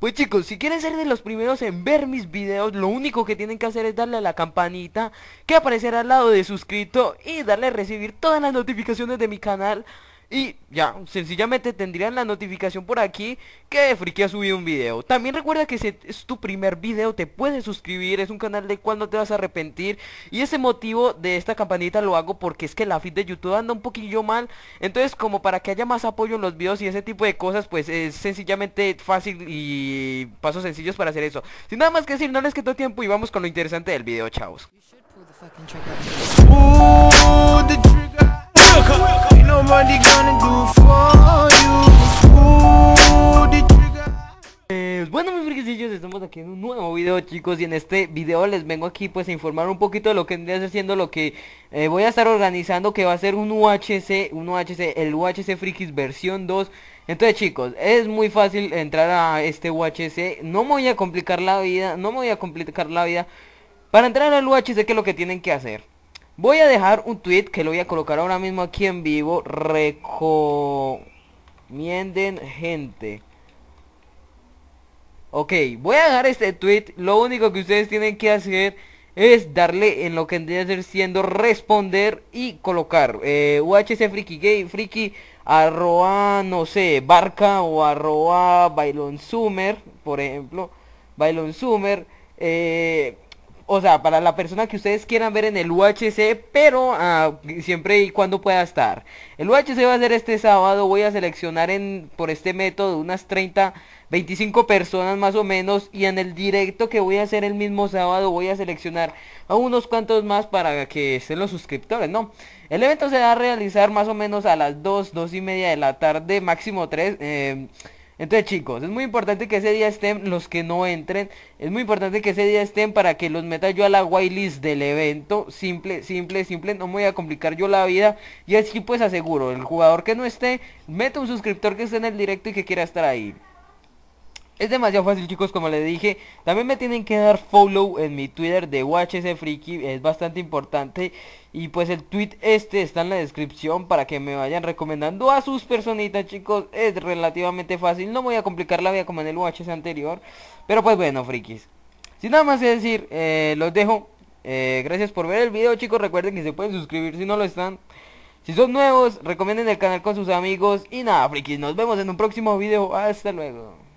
Pues chicos, si quieren ser de los primeros en ver mis videos, lo único que tienen que hacer es darle a la campanita que aparecerá al lado de suscrito y darle a recibir todas las notificaciones de mi canal y ya, sencillamente tendrían la notificación por aquí que Friki ha subido un video. También recuerda que si es tu primer video te puedes suscribir, es un canal de cuando te vas a arrepentir. Y ese motivo de esta campanita lo hago porque es que la feed de YouTube anda un poquillo mal. Entonces como para que haya más apoyo en los videos y ese tipo de cosas, pues es sencillamente fácil y pasos sencillos para hacer eso. Sin nada más que decir, no les quito tiempo y vamos con lo interesante del video, chavos. estamos aquí en un nuevo video chicos y en este video les vengo aquí pues a informar un poquito de lo que vendría haciendo lo que eh, voy a estar organizando que va a ser un UHC, un UHC, el UHC Frikis versión 2 entonces chicos, es muy fácil entrar a este UHC, no me voy a complicar la vida, no me voy a complicar la vida Para entrar al UHC, que es lo que tienen que hacer? Voy a dejar un tweet que lo voy a colocar ahora mismo aquí en vivo, recomienden gente Ok, voy a dejar este tweet. Lo único que ustedes tienen que hacer es darle en lo que ser siendo responder y colocar eh, UHC Friki Gay, Friki arroba, no sé, Barca o arroba Bailonsumer, por ejemplo. Bailonsumer. Eh, o sea, para la persona que ustedes quieran ver en el UHC, pero ah, siempre y cuando pueda estar. El UHC va a ser este sábado, voy a seleccionar en, por este método unas 30, 25 personas más o menos, y en el directo que voy a hacer el mismo sábado voy a seleccionar a unos cuantos más para que estén los suscriptores, ¿no? El evento se va a realizar más o menos a las 2, 2 y media de la tarde, máximo 3. Eh, entonces chicos, es muy importante que ese día estén los que no entren. Es muy importante que ese día estén para que los meta yo a la whitelist del evento. Simple, simple, simple. No me voy a complicar yo la vida. Y así pues aseguro, el jugador que no esté, mete un suscriptor que esté en el directo y que quiera estar ahí. Es demasiado fácil chicos como les dije También me tienen que dar follow en mi Twitter de WatchSFreaky Es bastante importante Y pues el tweet este está en la descripción Para que me vayan recomendando a sus personitas chicos Es relativamente fácil No voy a complicar la vida como en el watchs anterior Pero pues bueno frikis Sin nada más que decir eh, los dejo eh, Gracias por ver el video chicos Recuerden que se pueden suscribir si no lo están si son nuevos, recomienden el canal con sus amigos. Y nada, frikis, nos vemos en un próximo video. Hasta luego.